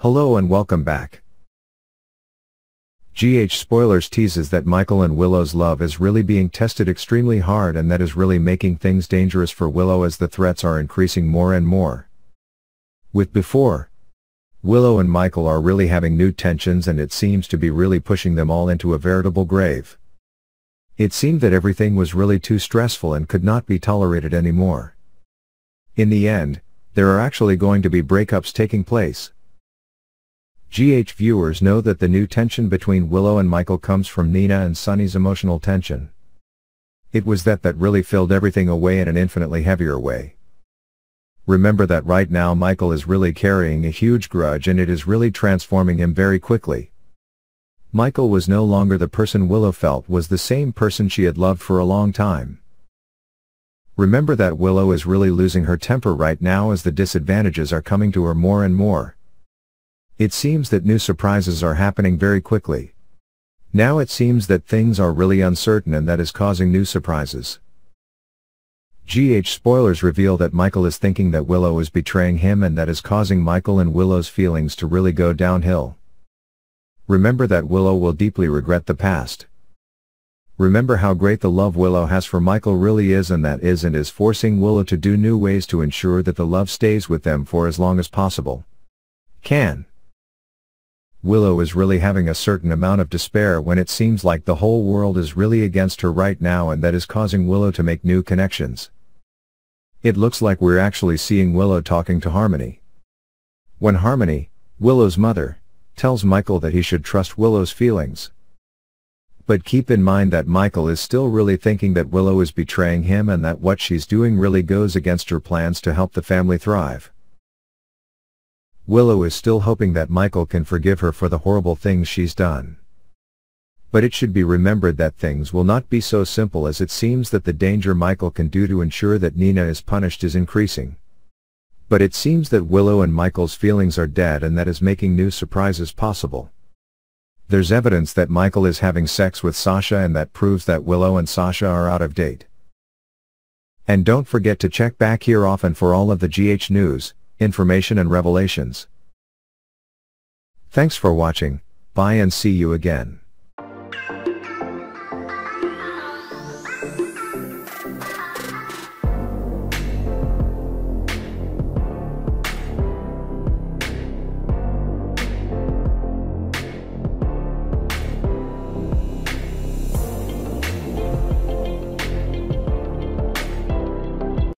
Hello and welcome back. GH Spoilers teases that Michael and Willow's love is really being tested extremely hard and that is really making things dangerous for Willow as the threats are increasing more and more. With before, Willow and Michael are really having new tensions and it seems to be really pushing them all into a veritable grave. It seemed that everything was really too stressful and could not be tolerated anymore. In the end, there are actually going to be breakups taking place. GH viewers know that the new tension between Willow and Michael comes from Nina and Sunny's emotional tension. It was that that really filled everything away in an infinitely heavier way. Remember that right now Michael is really carrying a huge grudge and it is really transforming him very quickly. Michael was no longer the person Willow felt was the same person she had loved for a long time. Remember that Willow is really losing her temper right now as the disadvantages are coming to her more and more. It seems that new surprises are happening very quickly. Now it seems that things are really uncertain and that is causing new surprises. GH spoilers reveal that Michael is thinking that Willow is betraying him and that is causing Michael and Willow's feelings to really go downhill. Remember that Willow will deeply regret the past. Remember how great the love Willow has for Michael really is and that is and is forcing Willow to do new ways to ensure that the love stays with them for as long as possible. Can. Willow is really having a certain amount of despair when it seems like the whole world is really against her right now and that is causing Willow to make new connections. It looks like we're actually seeing Willow talking to Harmony. When Harmony, Willow's mother, tells Michael that he should trust Willow's feelings. But keep in mind that Michael is still really thinking that Willow is betraying him and that what she's doing really goes against her plans to help the family thrive. Willow is still hoping that Michael can forgive her for the horrible things she's done. But it should be remembered that things will not be so simple as it seems that the danger Michael can do to ensure that Nina is punished is increasing. But it seems that Willow and Michael's feelings are dead and that is making new surprises possible. There's evidence that Michael is having sex with Sasha and that proves that Willow and Sasha are out of date. And don't forget to check back here often for all of the GH news, information and revelations. Thanks for watching, bye and see you again.